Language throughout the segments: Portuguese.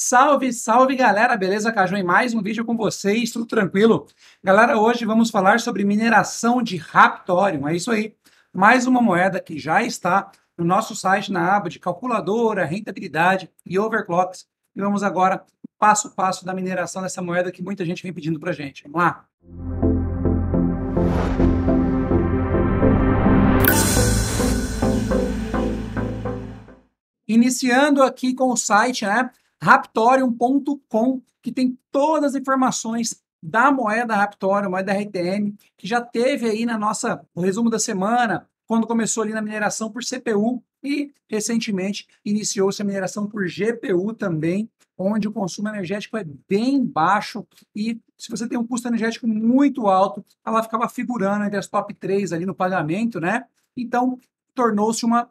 Salve, salve galera, beleza? Caju em mais um vídeo com vocês, tudo tranquilo? Galera, hoje vamos falar sobre mineração de Raptorium, é isso aí. Mais uma moeda que já está no nosso site na aba de calculadora, rentabilidade e overclocks. E vamos agora passo a passo da mineração dessa moeda que muita gente vem pedindo pra gente. Vamos lá! Iniciando aqui com o site, né? raptorium.com, que tem todas as informações da moeda Raptorium, moeda RTM, que já teve aí na nossa resumo da semana, quando começou ali na mineração por CPU e recentemente iniciou-se a mineração por GPU também, onde o consumo energético é bem baixo e se você tem um custo energético muito alto, ela ficava figurando entre as top 3 ali no pagamento, né? Então, tornou-se uma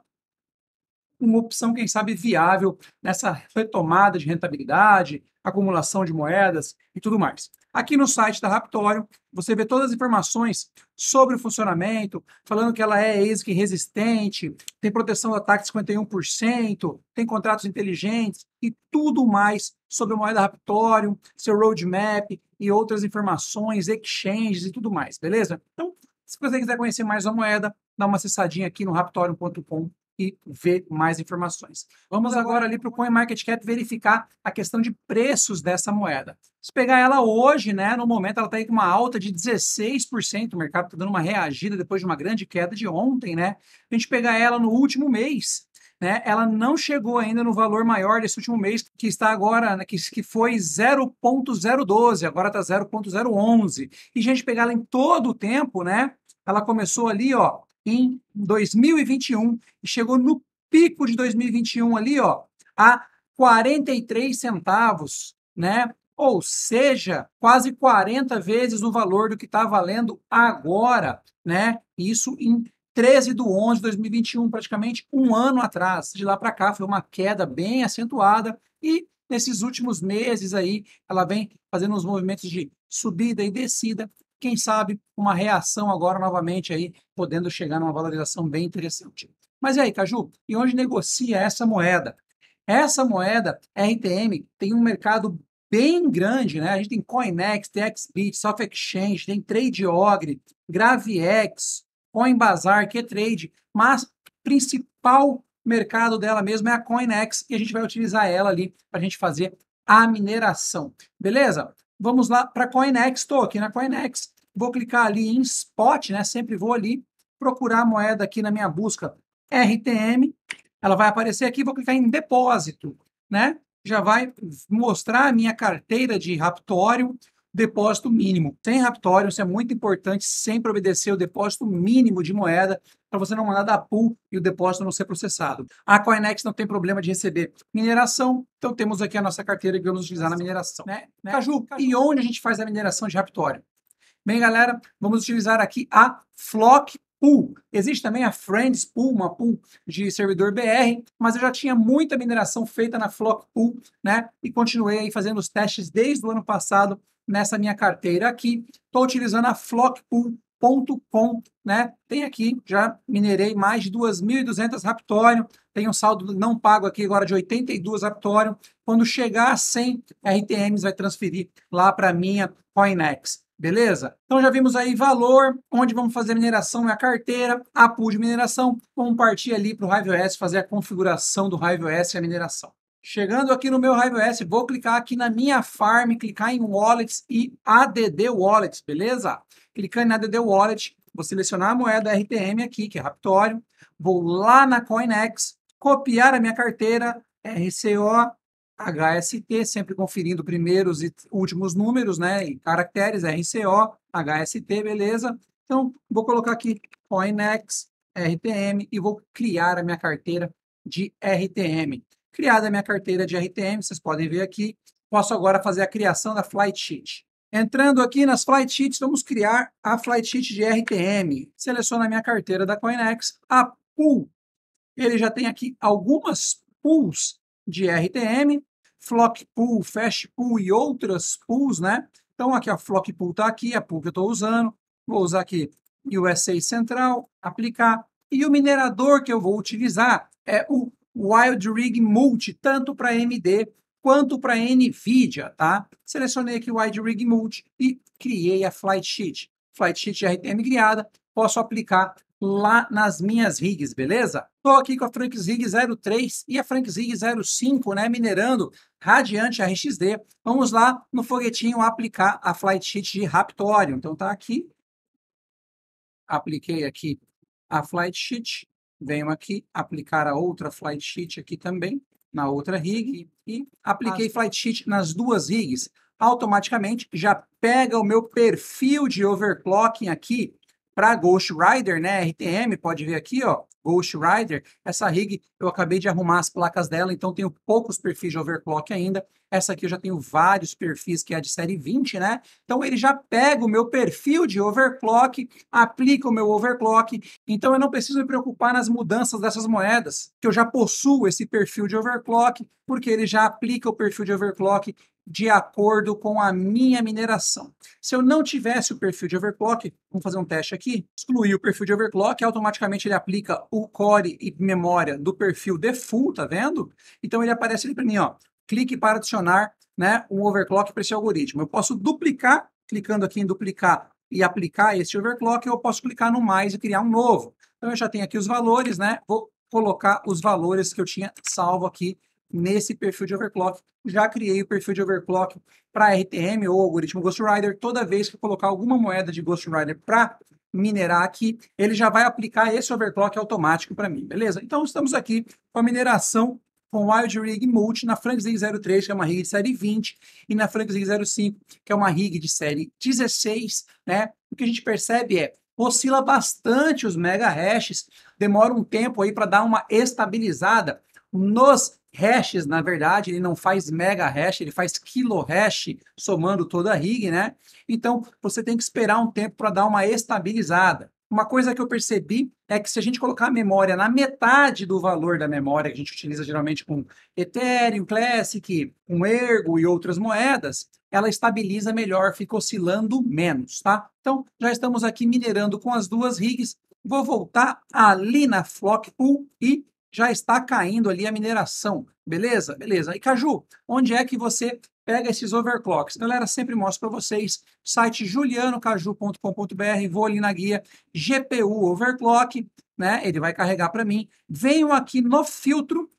uma opção, quem sabe, viável nessa retomada de rentabilidade, acumulação de moedas e tudo mais. Aqui no site da Raptorium, você vê todas as informações sobre o funcionamento, falando que ela é ASIC resistente, tem proteção do ataque 51%, tem contratos inteligentes e tudo mais sobre a moeda Raptorium, seu roadmap e outras informações, exchanges e tudo mais, beleza? Então, se você quiser conhecer mais a moeda, dá uma acessadinha aqui no raptorium.com e ver mais informações. Vamos agora ali para o CoinMarketCap verificar a questão de preços dessa moeda. Se pegar ela hoje, né, no momento ela está aí com uma alta de 16%, o mercado está dando uma reagida depois de uma grande queda de ontem, né? A gente pegar ela no último mês, né, ela não chegou ainda no valor maior desse último mês, que está agora, né, que, que foi 0.012, agora está 0.011. E a gente pegar ela em todo o tempo, né? Ela começou ali, ó, em 2021 e chegou no pico de 2021 ali, ó, a 43 centavos, né? Ou seja, quase 40 vezes o valor do que está valendo agora, né? Isso em 13 de 11 de 2021, praticamente um ano atrás. De lá para cá foi uma queda bem acentuada e nesses últimos meses aí ela vem fazendo uns movimentos de subida e descida quem sabe uma reação agora novamente aí, podendo chegar numa valorização bem interessante. Mas e aí, Caju, e onde negocia essa moeda? Essa moeda RTM tem um mercado bem grande, né? A gente tem Coinex, tem Xbit, Soft Exchange, tem TradeOgre, GraviX, CoinBazar, Qtrade, mas principal mercado dela mesmo é a Coinex e a gente vai utilizar ela ali para a gente fazer a mineração, beleza? Vamos lá para CoinEx, estou aqui na CoinEx, vou clicar ali em Spot, né? Sempre vou ali procurar a moeda aqui na minha busca RTM, ela vai aparecer aqui, vou clicar em Depósito, né? Já vai mostrar a minha carteira de raptório, depósito mínimo. Sem raptório, isso é muito importante, sempre obedecer o depósito mínimo de moeda para você não mandar dar pool e o depósito não ser processado. A Coinex não tem problema de receber mineração, então temos aqui a nossa carteira que vamos utilizar na mineração. Né? né? Caju, Caju, e onde a gente faz a mineração de raptório? Bem, galera, vamos utilizar aqui a Flock Pool. Existe também a Friends Pool, uma pool de servidor BR, mas eu já tinha muita mineração feita na Flock Pool, né? E continuei aí fazendo os testes desde o ano passado nessa minha carteira aqui. Estou utilizando a Flockpool.com, né? Tem aqui, já minerei mais de 2.200 Raptório, tem um saldo não pago aqui agora de 82 Raptório. Quando chegar a 100 RTMs, vai transferir lá para minha Coinex. Beleza? Então já vimos aí valor, onde vamos fazer a mineração na carteira, a pool de mineração. Vamos partir ali para o OS fazer a configuração do OS e a mineração. Chegando aqui no meu HiveOS, vou clicar aqui na minha farm, clicar em wallets e ADD wallets, beleza? Clicando em ADD wallet, vou selecionar a moeda RTM aqui, que é Raptório, vou lá na CoinEx, copiar a minha carteira, RCO, HST, sempre conferindo primeiros e últimos números, né, e caracteres, RCO, HST, beleza? Então, vou colocar aqui CoinEx, RTM e vou criar a minha carteira de RTM. Criada a minha carteira de RTM, vocês podem ver aqui, posso agora fazer a criação da Flight Sheet. Entrando aqui nas Flight Sheets, vamos criar a Flight Sheet de RTM. Seleciono a minha carteira da Coinex, a Pool. Ele já tem aqui algumas pools de RTM, Flock Pool, Fast Pool e outras pools, né? Então aqui a Flock Pool está aqui, a pool que eu estou usando. Vou usar aqui USA Central, aplicar. E o minerador que eu vou utilizar é o Wild Rig Multi, tanto para AMD quanto para NVIDIA, tá? Selecionei aqui o Wild Rig Multi e criei a Flight Sheet. Flight Sheet RTM criada, posso aplicar lá nas minhas rigs, beleza? Estou aqui com a Franks Rig 03 e a Franks Rig 05, né, minerando Radiante RXD. Vamos lá no foguetinho aplicar a Flight Sheet de Raptorium. Então tá aqui, apliquei aqui a Flight Sheet venho aqui, aplicar a outra flight sheet aqui também, na outra rig, e apliquei flight sheet nas duas rigs. Automaticamente já pega o meu perfil de overclocking aqui para Ghost Rider, né? RTM, pode ver aqui, ó. Ghost Rider. Essa rig eu acabei de arrumar as placas dela, então tenho poucos perfis de overclock ainda. Essa aqui eu já tenho vários perfis, que é de série 20, né? Então ele já pega o meu perfil de overclock, aplica o meu overclock. Então eu não preciso me preocupar nas mudanças dessas moedas, que eu já possuo esse perfil de overclock, porque ele já aplica o perfil de overclock de acordo com a minha mineração. Se eu não tivesse o perfil de overclock, vamos fazer um teste aqui, excluir o perfil de overclock, automaticamente ele aplica o o core e memória do perfil default, tá vendo? Então ele aparece ali para mim, ó. Clique para adicionar né, um overclock para esse algoritmo. Eu posso duplicar, clicando aqui em duplicar e aplicar esse overclock, eu posso clicar no mais e criar um novo. Então eu já tenho aqui os valores, né? Vou colocar os valores que eu tinha salvo aqui nesse perfil de overclock. Já criei o perfil de overclock para RTM ou algoritmo Ghost Rider. Toda vez que eu colocar alguma moeda de Ghost Rider para minerar aqui, ele já vai aplicar esse overclock automático para mim, beleza? Então estamos aqui com a mineração com Wild Rig Multi na Frank Zig 03, que é uma rig de série 20, e na Frank Zig 05, que é uma rig de série 16, né? O que a gente percebe é oscila bastante os mega hashes, demora um tempo aí para dar uma estabilizada nos hashes, na verdade, ele não faz mega hash, ele faz kilo hash somando toda a rig, né? Então, você tem que esperar um tempo para dar uma estabilizada. Uma coisa que eu percebi é que se a gente colocar a memória na metade do valor da memória que a gente utiliza geralmente com Ethereum, Classic, com Ergo e outras moedas, ela estabiliza melhor, fica oscilando menos, tá? Então, já estamos aqui minerando com as duas rigs. Vou voltar ali na Flock Pool e já está caindo ali a mineração. Beleza? Beleza. E Caju, onde é que você pega esses overclocks? Galera, sempre mostro para vocês, site julianocaju.com.br, vou ali na guia GPU overclock, né? Ele vai carregar para mim. Venho aqui no filtro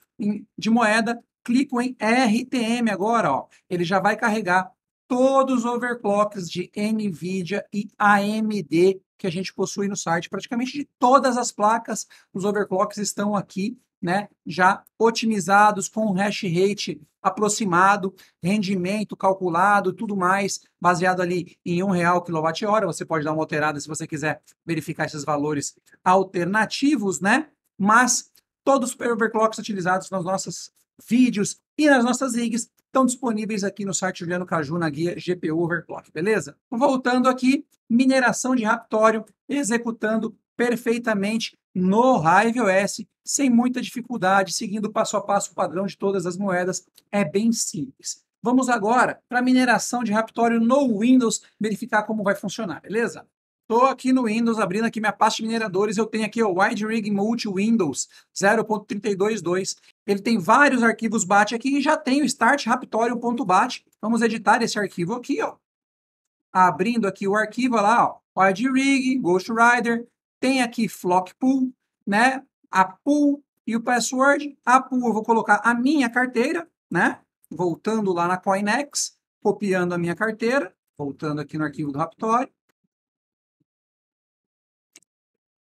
de moeda, clico em RTM agora, ó. Ele já vai carregar todos os overclocks de NVIDIA e AMD que a gente possui no site, praticamente de todas as placas, os overclocks estão aqui né, já otimizados com hash rate aproximado, rendimento calculado, tudo mais, baseado ali em um real quilowatt-hora. Você pode dar uma alterada se você quiser verificar esses valores alternativos, né? Mas todos os overclocks utilizados nos nossos vídeos e nas nossas rigs estão disponíveis aqui no site Juliano Caju na guia GPU Overclock, beleza? Voltando aqui, mineração de Raptório executando perfeitamente no Hive OS, sem muita dificuldade, seguindo passo a passo o padrão de todas as moedas. É bem simples. Vamos agora para a mineração de Raptório no Windows, verificar como vai funcionar, beleza? Estou aqui no Windows, abrindo aqui minha pasta de mineradores, eu tenho aqui o Wide Rig Multi Windows 0.322. Ele tem vários arquivos BAT aqui e já tem o start raptorio.bat. Vamos editar esse arquivo aqui, ó. Abrindo aqui o arquivo, ó lá, ó. Wide Rig, Ghost Rider, tem aqui flock pool, né? A pool e o password. A pool eu vou colocar a minha carteira, né? Voltando lá na Coinex, copiando a minha carteira, voltando aqui no arquivo do Raptório.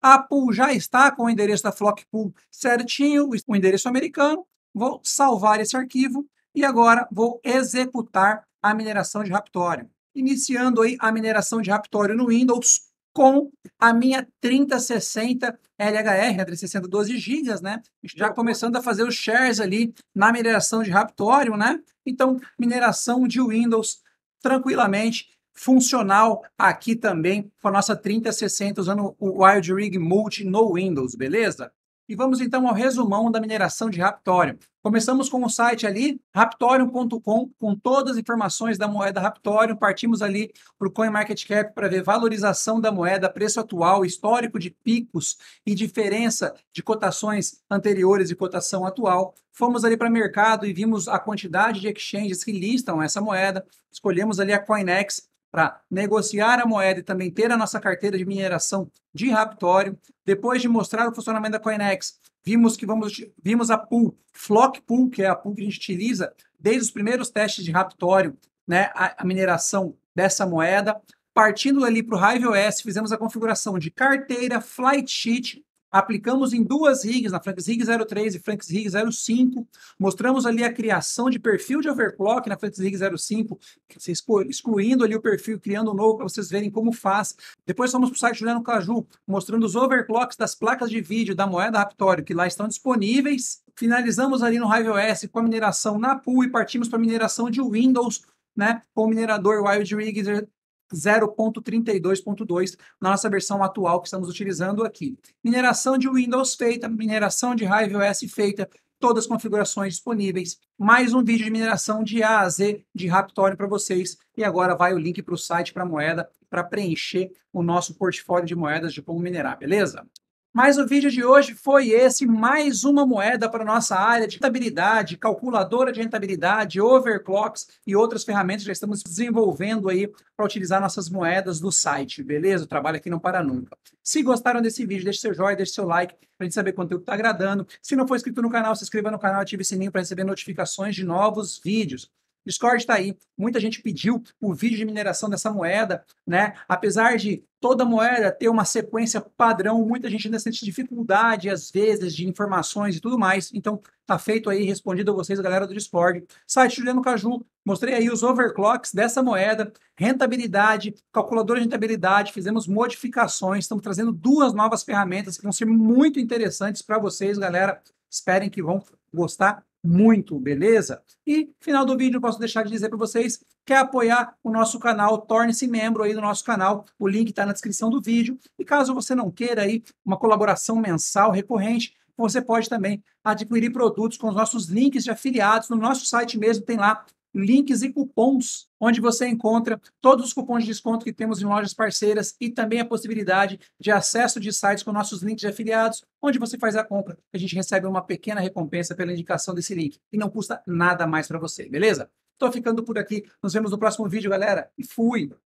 A pool já está com o endereço da Flock Pool certinho, o endereço americano. Vou salvar esse arquivo e agora vou executar a mineração de Raptório. Iniciando aí a mineração de Raptório no Windows com a minha 3060 LHR, a 12 GB, né? Já começando a fazer os shares ali na mineração de Raptorium, né? Então, mineração de Windows tranquilamente funcional aqui também com a nossa 3060 usando o Wild Rig Multi no Windows, beleza? E vamos então ao resumão da mineração de Raptorium. Começamos com o site ali, raptorium.com, com todas as informações da moeda Raptorium. Partimos ali para o CoinMarketCap para ver valorização da moeda, preço atual, histórico de picos e diferença de cotações anteriores e cotação atual. Fomos ali para mercado e vimos a quantidade de exchanges que listam essa moeda. Escolhemos ali a CoinEx para negociar a moeda e também ter a nossa carteira de mineração de Raptório. Depois de mostrar o funcionamento da Coinex, vimos que vamos vimos a pool, Flock Pool, que é a pool que a gente utiliza desde os primeiros testes de Raptório, né, a, a mineração dessa moeda. Partindo ali para o Hive OS, fizemos a configuração de carteira, flight sheet Aplicamos em duas rigs, na Franks Rig 03 e Franks Rig 05. Mostramos ali a criação de perfil de overclock na Franks Rig 05, excluindo ali o perfil, criando um novo para vocês verem como faz. Depois fomos para o site Juliano Caju, mostrando os overclocks das placas de vídeo da moeda Raptório, que lá estão disponíveis. Finalizamos ali no OS com a mineração na pool e partimos para a mineração de Windows, né, com o minerador WildRig 0.32.2 na nossa versão atual que estamos utilizando aqui. Mineração de Windows feita, mineração de Hive OS feita, todas as configurações disponíveis. Mais um vídeo de mineração de A a Z de Raptor para vocês. E agora vai o link para o site para moeda para preencher o nosso portfólio de moedas de como minerar, beleza? Mas o vídeo de hoje foi esse, mais uma moeda para nossa área de rentabilidade, calculadora de rentabilidade, overclocks e outras ferramentas que já estamos desenvolvendo aí para utilizar nossas moedas do site, beleza? O trabalho aqui não para nunca. Se gostaram desse vídeo, deixe seu joinha, deixe seu like para a gente saber quanto está agradando. Se não for inscrito no canal, se inscreva no canal, ative o sininho para receber notificações de novos vídeos. Discord está aí. Muita gente pediu o vídeo de mineração dessa moeda, né? Apesar de toda moeda ter uma sequência padrão, muita gente ainda sente dificuldade, às vezes, de informações e tudo mais. Então, tá feito aí, respondido a vocês, a galera do Discord. Site Juliano Caju, mostrei aí os overclocks dessa moeda, rentabilidade, calculadora de rentabilidade, fizemos modificações, estamos trazendo duas novas ferramentas que vão ser muito interessantes para vocês, galera. Esperem que vão gostar muito, beleza? E final do vídeo, posso deixar de dizer para vocês, quer apoiar o nosso canal, torne-se membro aí do nosso canal, o link está na descrição do vídeo. E caso você não queira aí uma colaboração mensal recorrente, você pode também adquirir produtos com os nossos links de afiliados no nosso site mesmo, tem lá links e cupons, onde você encontra todos os cupons de desconto que temos em lojas parceiras e também a possibilidade de acesso de sites com nossos links de afiliados, onde você faz a compra. A gente recebe uma pequena recompensa pela indicação desse link e não custa nada mais para você, beleza? Estou ficando por aqui. Nos vemos no próximo vídeo, galera. E fui!